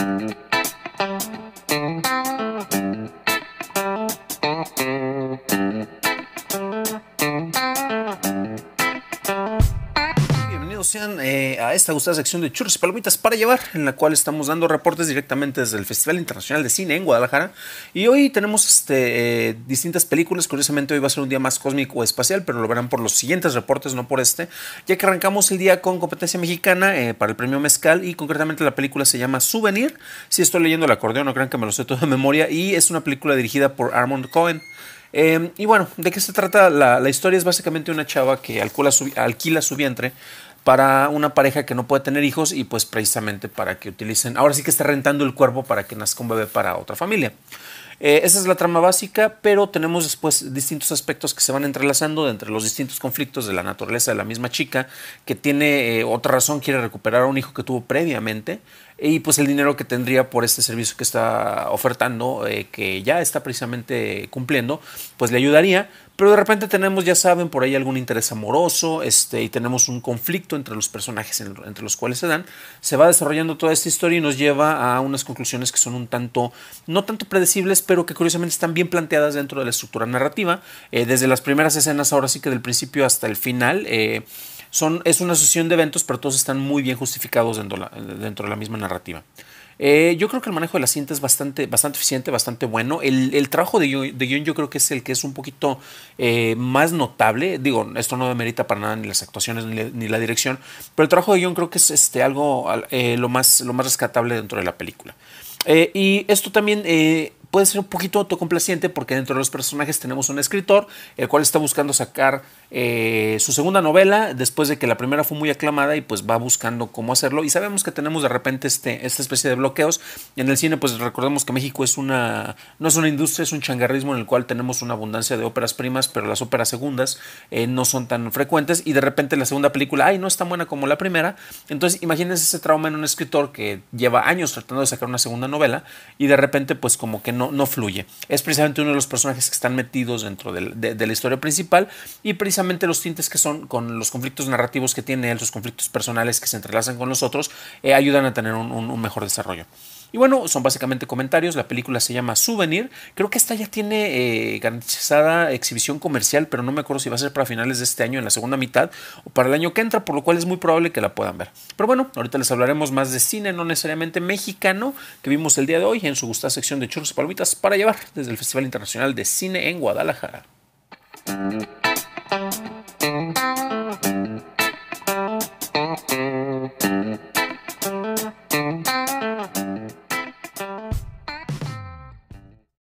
Thank mm-hmm. you. sean eh, a esta gustada sección de churros y palomitas para llevar, en la cual estamos dando reportes directamente desde el Festival Internacional de Cine en Guadalajara. Y hoy tenemos este, eh, distintas películas. Curiosamente, hoy va a ser un día más cósmico o espacial, pero lo verán por los siguientes reportes, no por este. Ya que arrancamos el día con competencia mexicana eh, para el premio Mezcal, y concretamente la película se llama Souvenir. Si estoy leyendo el acordeón, no crean que me lo sé todo de memoria. Y es una película dirigida por Armand Cohen. Em, y bueno, ¿de qué se trata? La, historia es básicamente una chava que alquila su vientre para una pareja que no puede tener hijos y pues precisamente para que utilicen, ahora sí que está rentando el cuerpo para que nazca un bebé para otra familia. Eh, esa es la trama básica, pero tenemos después distintos aspectos que se van entrelazando de entre los distintos conflictos de la naturaleza de la misma chica, que tiene eh, otra razón, quiere recuperar a un hijo que tuvo previamente, y pues el dinero que tendría por este servicio que está ofertando, eh, que ya está precisamente cumpliendo, pues le ayudaría. Pero de repente tenemos, ya saben, por ahí algún interés amoroso este, y tenemos un conflicto entre los personajes entre los cuales se dan. Se va desarrollando toda esta historia y nos lleva a unas conclusiones que son un tanto, no tanto predecibles, pero que curiosamente están bien planteadas dentro de la estructura narrativa. Eh, desde las primeras escenas, ahora sí que del principio hasta el final. Eh, es una asociación de eventos, pero todos están muy bien justificados dentro, de la misma narrativa. Eh, yo creo que el manejo de la cinta es bastante, bastante eficiente, bastante bueno. El, trabajo de guión, de yo creo que es el que es un poquito eh, más notable. Digo, esto no merita para nada ni las actuaciones ni, la dirección, pero el trabajo de guión creo que es este, algo eh, lo, más, lo más rescatable dentro de la película. Eh, y esto también eh, puede ser un poquito autocomplaciente porque dentro de los personajes tenemos un escritor, el cual está buscando sacar eh, su segunda novela después de que la primera fue muy aclamada y pues va buscando cómo hacerlo. Y sabemos que tenemos de repente este, esta especie de bloqueos. En el cine pues recordemos que México es una, no es una industria, es un changarrismo en el cual tenemos una abundancia de óperas primas, pero las óperas segundas no son tan frecuentes y de repente la segunda película, ay, no es tan buena como la primera. Entonces imagínense ese trauma en un escritor que lleva años tratando de sacar una segunda novela y de repente pues como que no, no fluye. Es precisamente uno de los personajes que están metidos dentro de, la historia principal y precisamente los tintes que son con los conflictos narrativos que tiene él, sus conflictos personales que se entrelazan con los otros, eh, ayudan a tener un mejor desarrollo. Y bueno, son básicamente comentarios. La película se llama Souvenir. Creo que esta ya tiene eh, garantizada exhibición comercial, pero no me acuerdo si va a ser para finales de este año, en la segunda mitad, o para el año que entra, por lo cual es muy probable que la puedan ver. Pero bueno, ahorita les hablaremos más de cine, no necesariamente mexicano, que vimos el día de hoy en su gustada sección de churros y Palomitas para llevar desde el Festival Internacional de Cine en Guadalajara.